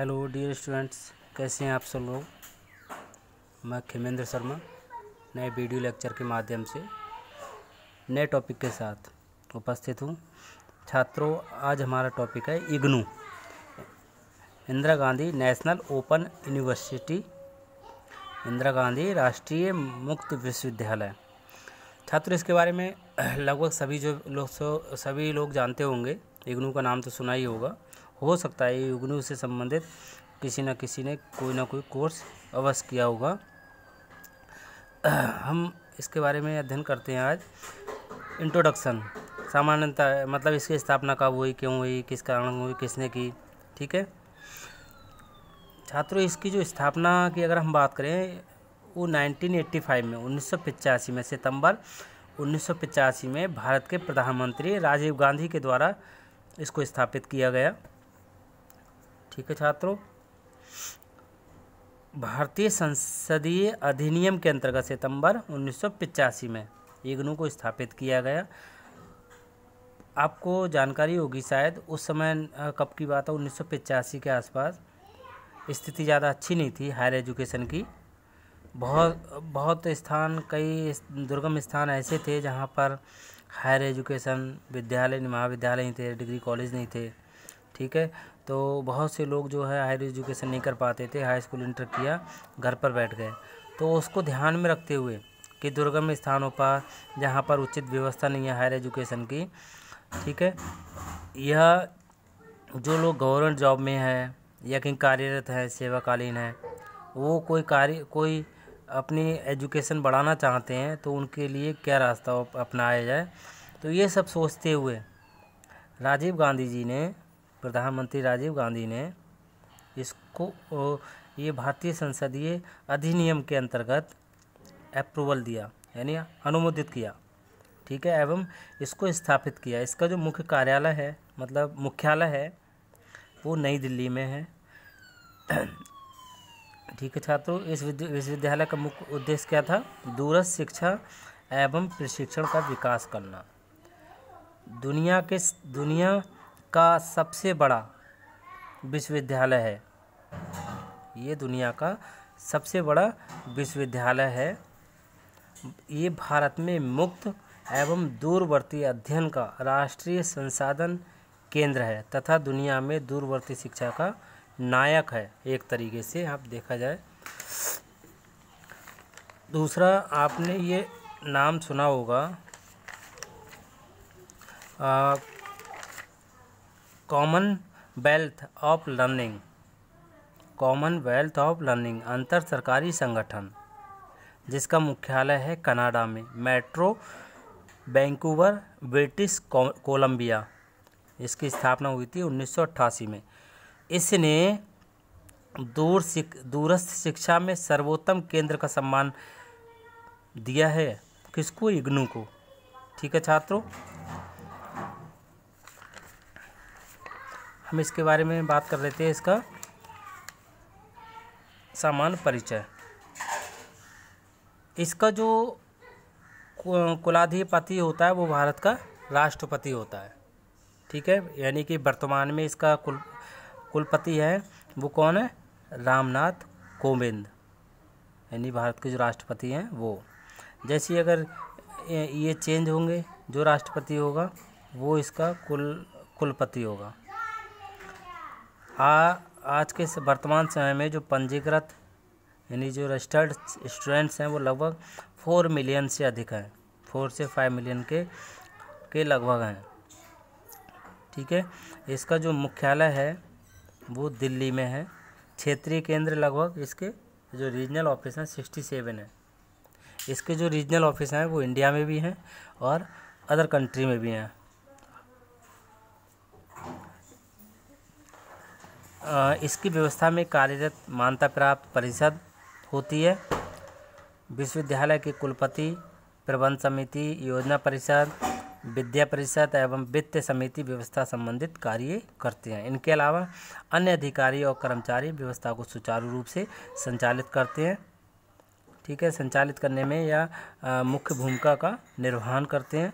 hello dear students कैसे हैं आप सब लोग मैं खेमेंद्र शर्मा नए वीडियो लेक्चर के माध्यम से नए टॉपिक के साथ उपस्थित हूँ छात्रों आज हमारा टॉपिक है IGNOU Indira Gandhi national open university Indira Gandhi राष्ट्रीय मुक्त विश्वविद्यालय छात्र इसके बारे में लगभग सभी जो लोग सभी लोग जानते होंगे इग्नू का नाम तो सुना ही होगा हो सकता है युगनु से संबंधित किसी न किसी ने कोई ना कोई कोर्स अवश्य किया होगा हम इसके बारे में अध्ययन करते हैं आज इंट्रोडक्शन सामान्यतः मतलब इसकी स्थापना कब हुई क्यों हुई किस कारण हुई किसने की ठीक है छात्रों इसकी जो स्थापना की अगर हम बात करें वो 1985 में उन्नीस में सितंबर उन्नीस में भारत के प्रधानमंत्री राजीव गांधी के द्वारा इसको स्थापित किया गया ठीक है छात्रों भारतीय संसदीय अधिनियम के अंतर्गत सितंबर उन्नीस में इग्नू को स्थापित किया गया आपको जानकारी होगी शायद उस समय कब की बात है उन्नीस के आसपास स्थिति ज़्यादा अच्छी नहीं थी हायर एजुकेशन की बहुत बहुत स्थान कई दुर्गम स्थान ऐसे थे जहाँ पर हायर एजुकेशन विद्यालय महाविद्यालय नहीं थे डिग्री कॉलेज नहीं थे ठीक है तो बहुत से लोग जो है हायर एजुकेशन नहीं कर पाते थे हाई स्कूल इंटर किया घर पर बैठ गए तो उसको ध्यान में रखते हुए कि दुर्गम स्थानों पर जहाँ पर उचित व्यवस्था नहीं है हायर एजुकेशन की ठीक है यह जो लोग गवर्नमेंट जॉब में है या कहीं कार्यरत हैं सेवाकालीन हैं वो कोई कार्य कोई अपनी एजुकेशन बढ़ाना चाहते हैं तो उनके लिए क्या रास्ता अपनाया जाए तो ये सब सोचते हुए राजीव गांधी जी ने प्रधानमंत्री राजीव गांधी ने इसको ये भारतीय संसदीय अधिनियम के अंतर्गत अप्रूवल दिया यानी अनुमोदित किया ठीक है एवं इसको स्थापित किया इसका जो मुख्य कार्यालय है मतलब मुख्यालय है वो नई दिल्ली में है ठीक है छात्रों इस विश्वविद्यालय का मुख्य उद्देश्य क्या था दूरस्थ शिक्षा एवं प्रशिक्षण का विकास करना दुनिया के दुनिया का सबसे बड़ा विश्वविद्यालय है ये दुनिया का सबसे बड़ा विश्वविद्यालय है ये भारत में मुक्त एवं दूरवर्ती अध्ययन का राष्ट्रीय संसाधन केंद्र है तथा दुनिया में दूरवर्ती शिक्षा का नायक है एक तरीके से आप देखा जाए दूसरा आपने ये नाम सुना होगा commonwealth of learning commonwealth of learning अंतर सरकारी संगठन जिसका मुख्यालय है कनाडा में मेट्रो वैंकूवर ब्रिटिश कोलंबिया इसकी स्थापना हुई थी 1988 में इसने दूर दूरस्थ शिक्षा में सर्वोत्तम केंद्र का सम्मान दिया है किसको इग्नू को ठीक है छात्रों हम इसके बारे में बात कर लेते हैं इसका सामान्य परिचय इसका जो कुलाधिपति होता है वो भारत का राष्ट्रपति होता है ठीक है यानी कि वर्तमान में इसका कुल कुलपति है वो कौन है रामनाथ कोविंद यानी भारत के जो राष्ट्रपति हैं वो जैसे अगर ये चेंज होंगे जो राष्ट्रपति होगा वो इसका कुल कुलपति होगा आ आज के वर्तमान समय में जो पंजीकृत यानी जो रजिस्टर्ड स्टूडेंट्स हैं वो लगभग फोर मिलियन से अधिक हैं फोर से फाइव मिलियन के के लगभग हैं ठीक है इसका जो मुख्यालय है वो दिल्ली में है क्षेत्रीय केंद्र लगभग इसके जो रीजनल ऑफिस हैं सिक्सटी सेवन है इसके जो रीजनल ऑफिस हैं वो इंडिया में भी हैं और अदर कंट्री में भी हैं इसकी व्यवस्था में कार्यरत मान्यता प्राप्त परिषद होती है विश्वविद्यालय के कुलपति प्रबंध समिति योजना परिषद विद्या परिषद एवं वित्त समिति व्यवस्था संबंधित कार्य करते हैं इनके अलावा अन्य अधिकारी और कर्मचारी व्यवस्था को सुचारू रूप से संचालित करते हैं ठीक है संचालित करने में या मुख्य भूमिका का निर्वहन करते हैं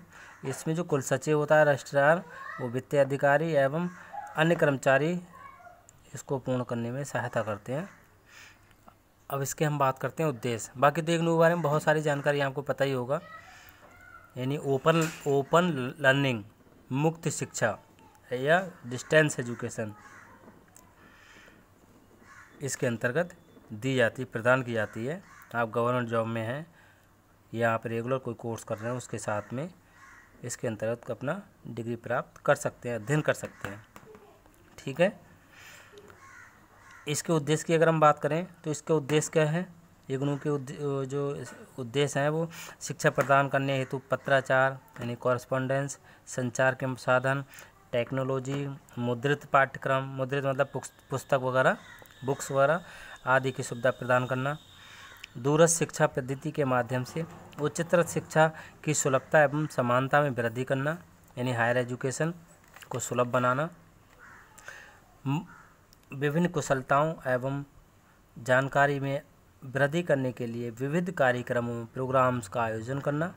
इसमें जो कुल सचिव होता है रजिस्ट्रार वो वित्तीय अधिकारी एवं अन्य कर्मचारी इसको पूर्ण करने में सहायता करते हैं अब इसके हम बात करते हैं उद्देश्य बाकी देखने के बारे में बहुत सारी जानकारी आपको पता ही होगा यानी ओपन ओपन लर्निंग मुक्त शिक्षा या डिस्टेंस एजुकेशन इसके अंतर्गत दी जाती प्रदान की जाती है आप गवर्नमेंट जॉब में हैं या आप रेगुलर कोई कोर्स कर रहे हैं उसके साथ में इसके अंतर्गत अपना डिग्री प्राप्त कर सकते हैं अध्ययन कर सकते हैं ठीक है इसके उद्देश्य की अगर हम बात करें तो इसके उद्देश्य क्या है इग्नू के जो उद्देश्य हैं वो शिक्षा प्रदान करने हेतु पत्राचार यानी कॉरस्पॉन्डेंस संचार के साधन टेक्नोलॉजी मुद्रित पाठ्यक्रम मुद्रित मतलब पुस्तक वगैरह बुक्स वगैरह आदि की सुविधा प्रदान करना दूरस्थ शिक्षा पद्धति के माध्यम से उच्चतर शिक्षा की सुलभता एवं समानता में वृद्धि करना यानी हायर एजुकेशन को सुलभ बनाना विभिन्न कुशलताओं एवं जानकारी में वृद्धि करने के लिए विविध कार्यक्रमों प्रोग्राम्स का आयोजन करना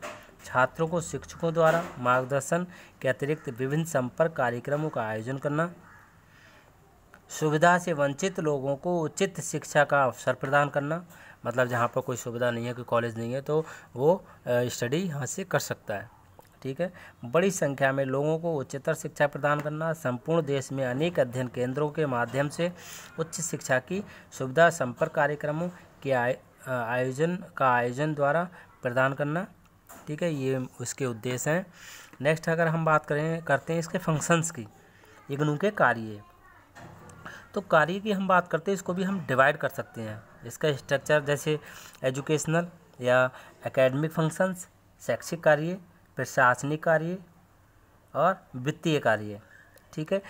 छात्रों को शिक्षकों द्वारा मार्गदर्शन के अतिरिक्त विभिन्न संपर्क कार्यक्रमों का आयोजन करना सुविधा से वंचित लोगों को उचित शिक्षा का अवसर प्रदान करना मतलब जहाँ पर कोई सुविधा नहीं है कोई कॉलेज नहीं है तो वो स्टडी यहाँ से कर सकता है ठीक है बड़ी संख्या में लोगों को उच्चतर शिक्षा प्रदान करना संपूर्ण देश में अनेक अध्ययन केंद्रों के माध्यम से उच्च शिक्षा की सुविधा संपर्क कार्यक्रमों के आयोजन का आयोजन द्वारा प्रदान करना ठीक है ये उसके उद्देश्य हैं नेक्स्ट अगर हम बात करें करते हैं इसके फंक्शंस की इग्नू के कार्य तो कार्य की हम बात करते हैं इसको भी हम डिवाइड कर सकते हैं इसका स्ट्रक्चर जैसे एजुकेशनल या एकेडमिक फंक्शंस शैक्षिक कार्य प्रशासनिक कार्य और वित्तीय कार्य ठीक है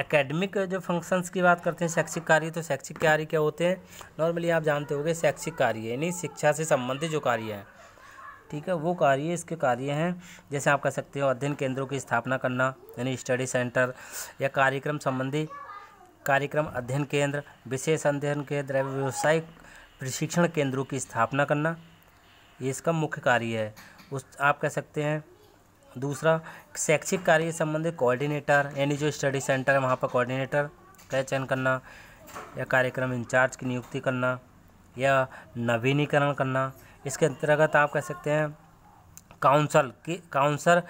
एकेडमिक जो फंक्शंस की बात करते हैं शैक्षिक कार्य तो शैक्षिक कार्य क्या होते हैं नॉर्मली आप जानते होंगे शैक्षिक कार्य यानी शिक्षा से संबंधित जो कार्य हैं ठीक है वो कार्य इसके कार्य हैं जैसे आप कह सकते हो अध्ययन केंद्रों की स्थापना करना यानी स्टडी सेंटर या कार्यक्रम संबंधी कार्यक्रम अध्ययन केंद्र विशेष अध्ययन केंद्र एवं व्यावसायिक प्रशिक्षण केंद्रों की स्थापना करना ये इसका मुख्य कार्य है उस आप कह सकते हैं दूसरा शैक्षिक कार्य से संबंधित कोऑर्डिनेटर यानी जो स्टडी सेंटर है वहाँ पर कोऑर्डिनेटर का चयन करना या कार्यक्रम इंचार्ज की नियुक्ति करना या नवीनीकरण करना इसके अंतर्गत आप कह सकते हैं काउंसल की काउंसर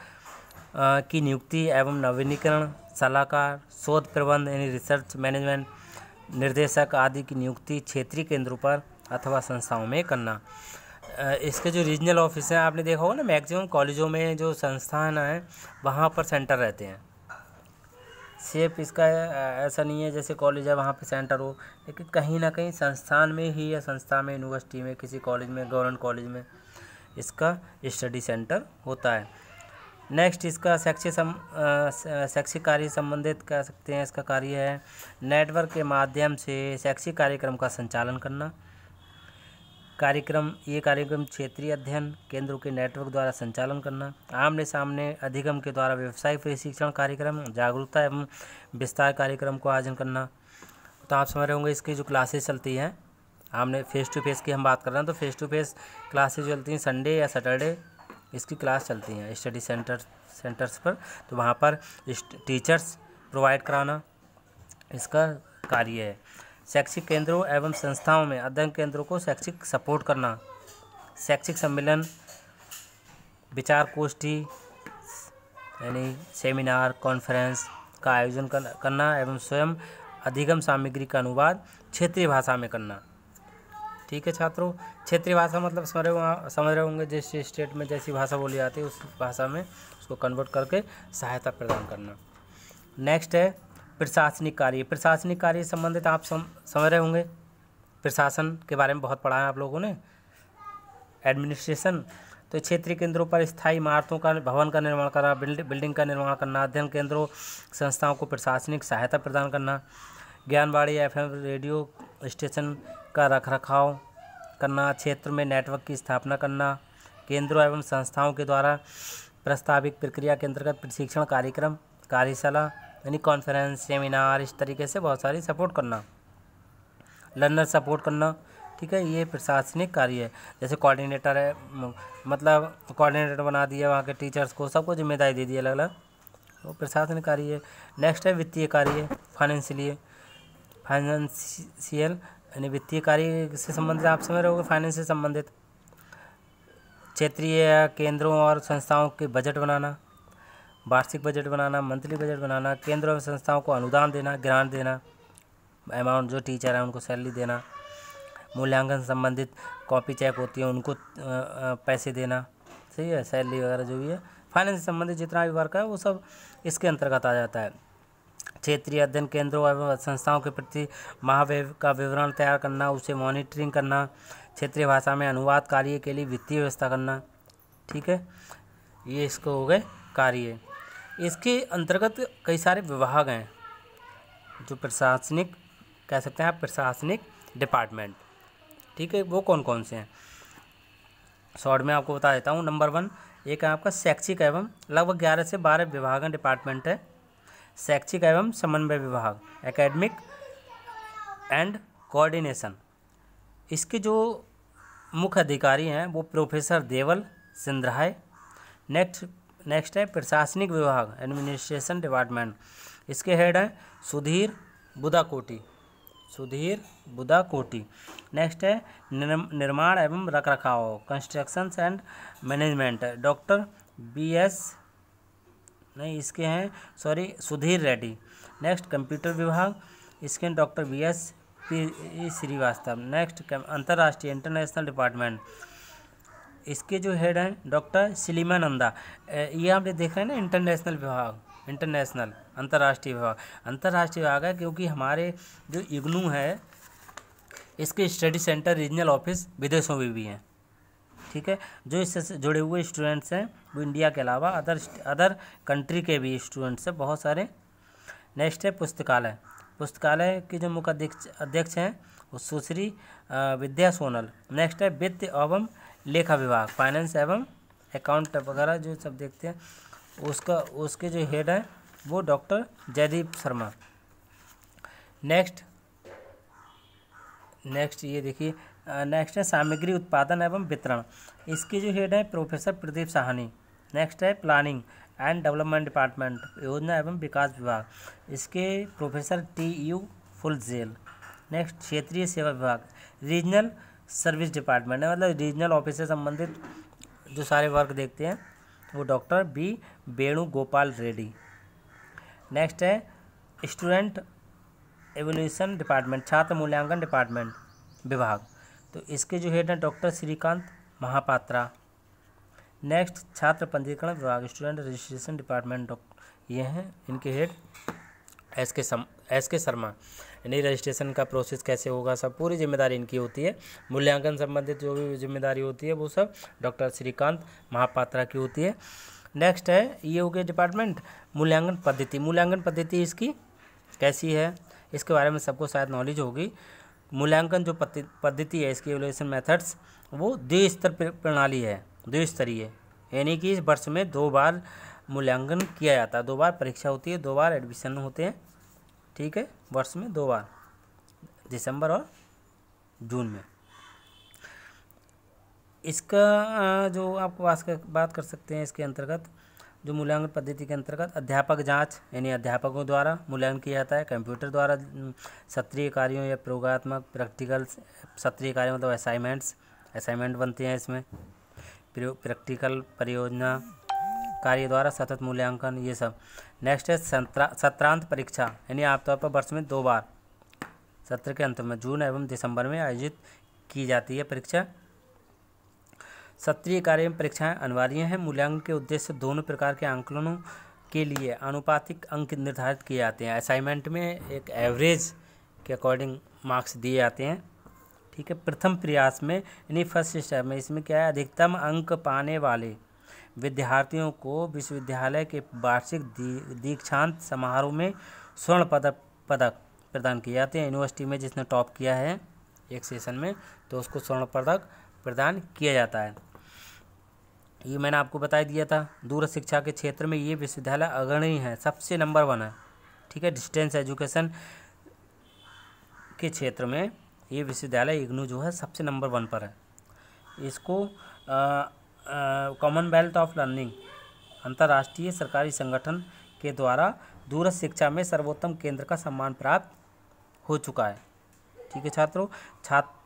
की नियुक्ति एवं नवीनीकरण सलाहकार शोध प्रबंध यानी रिसर्च मैनेजमेंट निर्देशक आदि की नियुक्ति क्षेत्रीय केंद्रों पर अथवा संस्थाओं में करना इसके जो रीजनल ऑफिस हैं आपने देखा होगा ना मैक्सिमम कॉलेजों में जो संस्थान हैं वहाँ पर सेंटर रहते हैं सेप इसका ऐसा नहीं है जैसे कॉलेज है वहाँ पे सेंटर हो लेकिन कहीं ना कहीं संस्थान में ही या संस्था में यूनिवर्सिटी में किसी कॉलेज में गवर्नमेंट कॉलेज में इसका स्टडी सेंटर होता है नेक्स्ट इसका शैक्षिक सम शैक्षिक कार्य संबंधित कह सकते हैं इसका कार्य है नेटवर्क के माध्यम से शैक्षिक कार्यक्रम का संचालन करना कार्यक्रम ये कार्यक्रम क्षेत्रीय अध्ययन केंद्रों के नेटवर्क द्वारा संचालन करना आमने सामने अधिगम के द्वारा व्यवसाय प्रशिक्षण कार्यक्रम जागरूकता एवं विस्तार कार्यक्रम को आयोजन करना तो आप समझ रहे होंगे इसकी जो क्लासेस चलती हैं आमने फेस टू फेस की हम बात कर रहे हैं तो फेस टू फेस क्लासेज चलती हैं संडे या सैटरडे इसकी क्लास चलती हैं स्टडी सेंटर सेंटर्स पर तो वहाँ पर टीचर्स प्रोवाइड कराना इसका कार्य है शैक्षिक केंद्रों एवं संस्थाओं में अध्ययन केंद्रों को शैक्षिक सपोर्ट करना शैक्षिक सम्मेलन विचार गोष्ठी यानी सेमिनार कॉन्फ्रेंस का आयोजन करना एवं स्वयं अधिगम सामग्री का अनुवाद क्षेत्रीय भाषा में करना ठीक है छात्रों क्षेत्रीय भाषा मतलब समझ रहे हाँ, समझ रहे होंगे जिस स्टेट में जैसी भाषा बोली जाती है उस भाषा में उसको कन्वर्ट करके सहायता प्रदान करना नेक्स्ट है प्रशासनिक कार्य प्रशासनिक कार्य संबंधित आप सम, समझ रहे होंगे प्रशासन के बारे में बहुत पढ़ा है आप लोगों ने एडमिनिस्ट्रेशन तो क्षेत्रीय केंद्रों पर स्थायी इमारतों का भवन का निर्माण करना बिल्ड, बिल्डिंग का निर्माण करना अध्ययन केंद्रों संस्थाओं को प्रशासनिक सहायता प्रदान करना ज्ञानवाड़ी एफ रेडियो स्टेशन का रखरखाव करना क्षेत्र में नेटवर्क की स्थापना करना केंद्रों एवं संस्थाओं के द्वारा प्रस्तावित प्रक्रिया के अंतर्गत प्रशिक्षण कार्यक्रम कार्यशाला यानी कॉन्फ्रेंस सेमिनार इस तरीके से बहुत सारी सपोर्ट करना लर्नर सपोर्ट करना ठीक है ये प्रशासनिक कार्य है जैसे कोऑर्डिनेटर है मतलब कोऑर्डिनेटर बना दिया वहाँ के टीचर्स को सबको जिम्मेदारी दे दी अलग अलग वो प्रशासनिक कार्य है नेक्स्ट है वित्तीय कार्य फाइनेंशियल फाइनेंशियल यानी वित्तीय कार्य से संबंधित आप समझ रहे हो फाइनेंस से संबंधित क्षेत्रीय केंद्रों और संस्थाओं के बजट बनाना वार्षिक बजट बनाना मंथली बजट बनाना केंद्र और संस्थाओं को अनुदान देना ग्रांट देना अमाउंट जो टीचर हैं उनको सैलरी देना मूल्यांकन संबंधित कॉपी चेक होती है उनको पैसे देना सही है सैलरी वगैरह जो भी है फाइनेंस संबंधित जितना भी वर्क है वो सब इसके अंतर्गत आ जाता है क्षेत्रीय अध्ययन केंद्रों एवं संस्थाओं के प्रति महावेव का विवरण तैयार करना उसे मॉनिटरिंग करना क्षेत्रीय भाषा में अनुवाद कार्य के लिए वित्तीय व्यवस्था करना ठीक है ये इसको हो गए कार्य इसके अंतर्गत कई सारे विभाग हैं जो प्रशासनिक कह सकते हैं आप प्रशासनिक डिपार्टमेंट ठीक है वो कौन कौन से हैं शॉर्ट में आपको बता देता हूँ नंबर वन एक है आपका शैक्षिक एवं लगभग ग्यारह से बारह विभाग डिपार्टमेंट है शैक्षिक एवं समन्वय विभाग एकेडमिक एंड कोऑर्डिनेशन इसके जो मुख्य अधिकारी हैं वो professor Deval Sindhrai next next है प्रशासनिक विभाग एडमिनिस्ट्रेशन डिपार्टमेंट इसके हेड हैं सुधीर बुदाकोटी सुधीर बुदा कोटी नेक्स्ट है निर्माण एवं रख रखाव constructions and management doctor B S नहीं इसके हैं sorry Sudhir Reddy next computer विभाग इसके doctor B S P Srivastava next अंतर्राष्ट्रीय इंटरनेशनल डिपार्टमेंट इसके जो हेड हैं डॉक्टर सिलीमा नंदा ये आपने देखा है ना इंटरनेशनल विभाग इंटरनेशनल अंतर्राष्ट्रीय विभाग अंतर्राष्ट्रीय विभाग है क्योंकि हमारे जो इग्नू है इसके स्टडी सेंटर रीजनल ऑफिस विदेशों में भी हैं ठीक है जो इससे जुड़े हुए स्टूडेंट्स हैं वो इंडिया के अलावा अदर अदर कंट्री के भी स्टूडेंट्स हैं बहुत सारे नेक्स्ट है पुस्तकालय पुस्तकालय के जो मुख्य अध्यक्ष अध्यक्ष हैं वो सुश्री विद्या सोनल नेक्स्ट है वित्त एवं लेखा विभाग फाइनेंस एवं अकाउंट वगैरह जो सब देखते हैं उसका उसके जो हेड हैं वो doctor Jaideep Sharma next next ये देखिए नेक्स्ट है सामग्री उत्पादन एवं वितरण इसके जो हेड हैं प्रोफेसर प्रदीप साहनी नेक्स्ट है प्लानिंग एंड डेवलपमेंट डिपार्टमेंट योजना एवं विकास विभाग इसके प्रोफेसर टी यू फुलजेल नेक्स्ट क्षेत्रीय सेवा विभाग रीजनल सर्विस डिपार्टमेंट है मतलब रीजनल ऑफिस से संबंधित जो सारे वर्क देखते हैं वो doctor B Venugopal Gopal Reddy next है स्टूडेंट एवोल्यूशन डिपार्टमेंट छात्र मूल्यांकन डिपार्टमेंट विभाग तो इसके जो हेड हैं डॉक्टर श्रीकांत महापात्रा नेक्स्ट छात्र पंजीकरण विभाग स्टूडेंट रजिस्ट्रेशन डिपार्टमेंट डॉक्टर ये हैं इनके हेड एस के सम एस के शर्मा यानी रजिस्ट्रेशन का प्रोसेस कैसे होगा सब पूरी जिम्मेदारी इनकी होती है मूल्यांकन संबंधित जो भी जिम्मेदारी होती है वो सब डॉक्टर श्रीकांत महापात्रा की होती है नेक्स्ट है ये हो गया डिपार्टमेंट मूल्यांकन पद्धति मूल्यांकन पद्धति इसकी कैसी है इसके बारे में सबको शायद नॉलेज होगी मूल्यांकन जो पद्धति है इसकी एवोल्यूशन मेथड्स वो द्विस्तर प्रणाली है द्विस्तरीय यानी कि इस वर्ष में दो बार मूल्यांकन किया जाता है दो बार परीक्षा होती है दो बार एडमिशन होते हैं ठीक है वर्ष में दो बार दिसंबर और जून में इसका जो आप बात कर सकते हैं इसके अंतर्गत जो मूल्यांकन पद्धति के अंतर्गत अध्यापक जांच यानी अध्यापकों द्वारा मूल्यांकन किया जाता है कंप्यूटर द्वारा सत्रीय कार्यों या प्रयोगात्मक प्रैक्टिकल सत्रीय कार्यों मतलब असाइनमेंट्स असाइनमेंट बनते हैं इसमें प्रैक्टिकल परियोजना कार्य द्वारा सतत मूल्यांकन ये सब नेक्स्ट है सत्रांत परीक्षा यानी आमतौर पर वर्ष में दो बार सत्र के अंत में जून एवं दिसंबर में आयोजित की जाती है परीक्षा सत्रीय कार्य में परीक्षाएं अनिवार्य हैं मूल्यांकन के उद्देश्य दोनों प्रकार के आंकलनों के लिए अनुपातिक अंक निर्धारित किए जाते हैं असाइनमेंट में एक एवरेज के अकॉर्डिंग मार्क्स दिए जाते हैं ठीक है प्रथम प्रयास में यानी फर्स्ट स्टेप में इसमें क्या है अधिकतम अंक पाने वाले विद्यार्थियों को विश्वविद्यालय के वार्षिक दीक्षांत समारोह में स्वर्ण पदक पदक प्रदान किए जाते हैं यूनिवर्सिटी में जिसने टॉप किया है एक सेशन में तो उसको स्वर्ण पदक प्रदान किया जाता है ये मैंने आपको बता दिया था दूर शिक्षा के क्षेत्र में ये विश्वविद्यालय अग्रणी है सबसे नंबर वन है ठीक है डिस्टेंस एजुकेशन के क्षेत्र में ये विश्वविद्यालय इग्नू जो है सबसे नंबर वन पर है इसको आ, कॉमनवेल्थ ऑफ लर्निंग अंतर्राष्ट्रीय सरकारी संगठन के द्वारा दूरस्थ शिक्षा में सर्वोत्तम केंद्र का सम्मान प्राप्त हो चुका है ठीक है छात्रों छात्र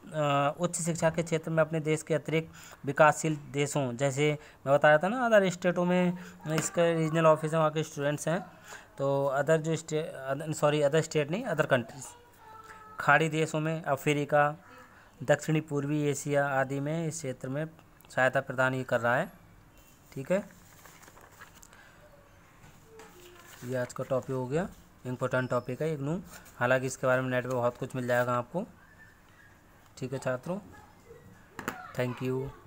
उच्च शिक्षा के क्षेत्र में अपने देश के अतिरिक्त विकासशील देशों जैसे मैं बताया था ना अदर स्टेटों में इसके रीजनल ऑफिस हैं वहाँ के स्टूडेंट्स हैं तो अदर जो स्टेट सॉरी अदर स्टेट नहीं अदर कंट्रीज खाड़ी देशों में अफ्रीका दक्षिणी पूर्वी एशिया आदि में इस क्षेत्र में सहायता प्रदान ये कर रहा है ठीक है ये आज का टॉपिक हो गया इम्पोर्टेंट टॉपिक है इग्नू हालांकि इसके बारे में नेट पे बहुत कुछ मिल जाएगा आपको ठीक है छात्रों थैंक यू